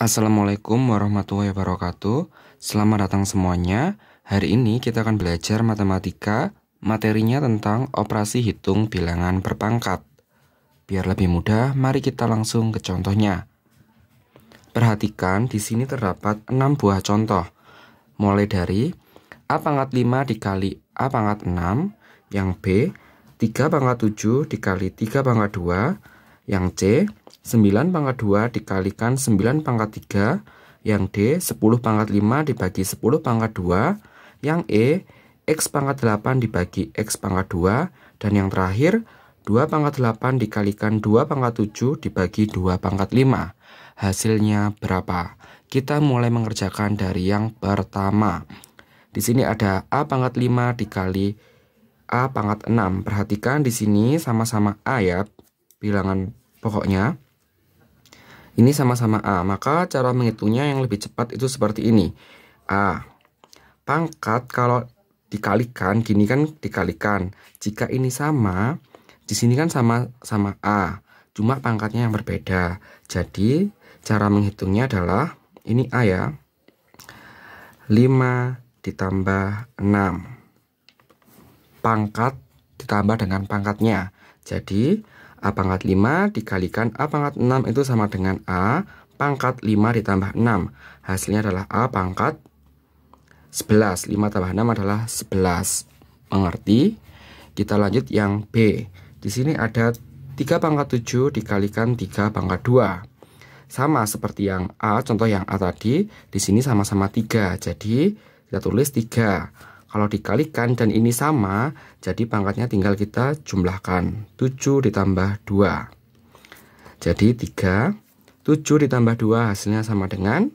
Assalamualaikum warahmatullahi wabarakatuh. Selamat datang semuanya. Hari ini kita akan belajar matematika, materinya tentang operasi hitung bilangan berpangkat. Biar lebih mudah, mari kita langsung ke contohnya. Perhatikan di sini terdapat 6 buah contoh. Mulai dari A pangkat 5 dikali A pangkat 6, yang B 3 pangkat 7 dikali 3 pangkat 2, yang C, 9 pangkat 2 dikalikan 9 pangkat 3. Yang D, 10 pangkat 5 dibagi 10 pangkat 2. Yang E, X pangkat 8 dibagi X pangkat 2. Dan yang terakhir, 2 pangkat 8 dikalikan 2 pangkat 7 dibagi 2 pangkat 5. Hasilnya berapa? Kita mulai mengerjakan dari yang pertama. Di sini ada A pangkat 5 dikali A pangkat 6. Perhatikan di sini sama-sama A ya. Bilangan pokoknya ini sama-sama A, maka cara menghitungnya yang lebih cepat itu seperti ini. A. Pangkat kalau dikalikan, gini kan dikalikan. Jika ini sama, di sini kan sama sama A, cuma pangkatnya yang berbeda. Jadi, cara menghitungnya adalah ini A ya. 5 ditambah 6. Pangkat ditambah dengan pangkatnya. Jadi, A pangkat 5 dikalikan A pangkat 6 itu sama dengan A pangkat 5 ditambah 6. Hasilnya adalah A pangkat 11. 5 tambah 6 adalah 11. Mengerti? Kita lanjut yang B. Di sini ada 3 pangkat 7 dikalikan 3 pangkat 2. Sama seperti yang A, contoh yang A tadi, di sini sama-sama 3. Jadi kita tulis 3 kalau dikalikan dan ini sama, jadi pangkatnya tinggal kita jumlahkan. 7 ditambah 2. Jadi 3, 7 ditambah 2 hasilnya sama dengan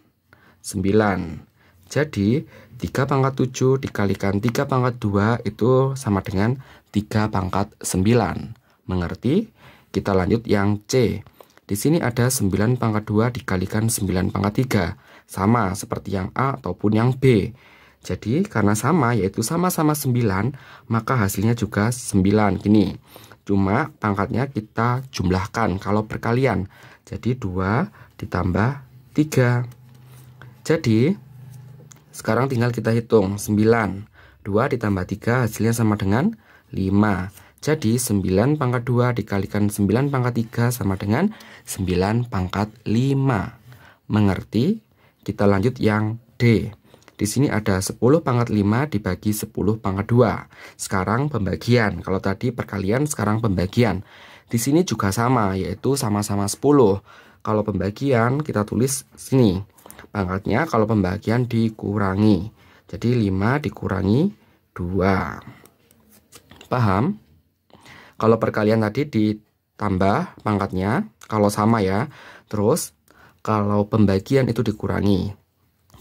9. Jadi 3 pangkat 7 dikalikan 3 pangkat 2 itu sama dengan 3 pangkat 9. Mengerti? Kita lanjut yang C. Di sini ada 9 pangkat 2 dikalikan 9 pangkat 3. Sama seperti yang A ataupun yang B. Jadi karena sama yaitu sama-sama 9 maka hasilnya juga 9 gini. Cuma pangkatnya kita jumlahkan kalau berkalian. Jadi 2 ditambah 3. Jadi sekarang tinggal kita hitung 9. 2 ditambah 3 hasilnya sama dengan 5. Jadi 9 pangkat 2 dikalikan 9 pangkat 3 sama dengan 9 pangkat 5. Mengerti? Kita lanjut yang D. Di sini ada 10 pangkat 5 dibagi 10 pangkat 2. Sekarang pembagian. Kalau tadi perkalian, sekarang pembagian. Di sini juga sama, yaitu sama-sama 10. Kalau pembagian, kita tulis sini. Pangkatnya kalau pembagian dikurangi. Jadi 5 dikurangi 2. Paham? Kalau perkalian tadi ditambah pangkatnya, kalau sama ya. Terus, kalau pembagian itu dikurangi.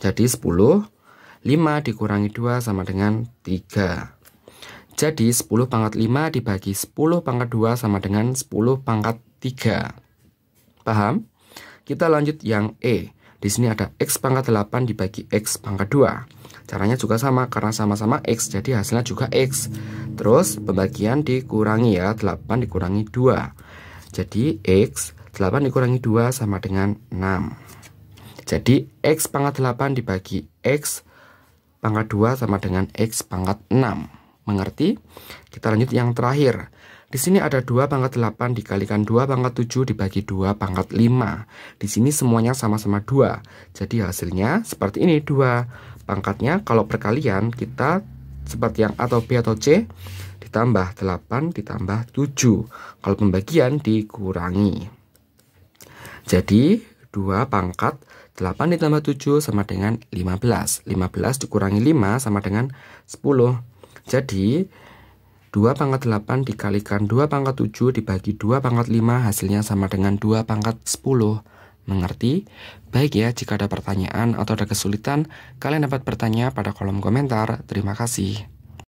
Jadi 10 5 dikurangi 2 sama dengan 3. Jadi 10 pangkat 5 dibagi 10 pangkat 2 sama dengan 10 pangkat 3. Paham? Kita lanjut yang E. Di sini ada X pangkat 8 dibagi X pangkat 2. Caranya juga sama, karena sama-sama X, jadi hasilnya juga X. Terus, pembagian dikurangi ya, 8 dikurangi 2. Jadi, X 8 dikurangi 2 sama dengan 6. Jadi, X pangkat 8 dibagi X pangkat 2 sama dengan X pangkat 6. Mengerti? Kita lanjut yang terakhir. Di sini ada 2 pangkat 8 dikalikan 2 pangkat 7 dibagi 2 pangkat 5. Di sini semuanya sama-sama 2. Jadi hasilnya seperti ini 2. Pangkatnya kalau perkalian kita seperti yang A atau B atau C ditambah 8 ditambah 7. Kalau pembagian dikurangi. Jadi 2 pangkat 8 ditambah 7 sama dengan 15. 15 dikurangi 5 sama dengan 10. Jadi 2 pangkat 8 dikalikan 2 pangkat 7 dibagi 2 pangkat 5 hasilnya sama dengan 2 pangkat 10. Mengerti? Baik ya, jika ada pertanyaan atau ada kesulitan, kalian dapat bertanya pada kolom komentar. Terima kasih.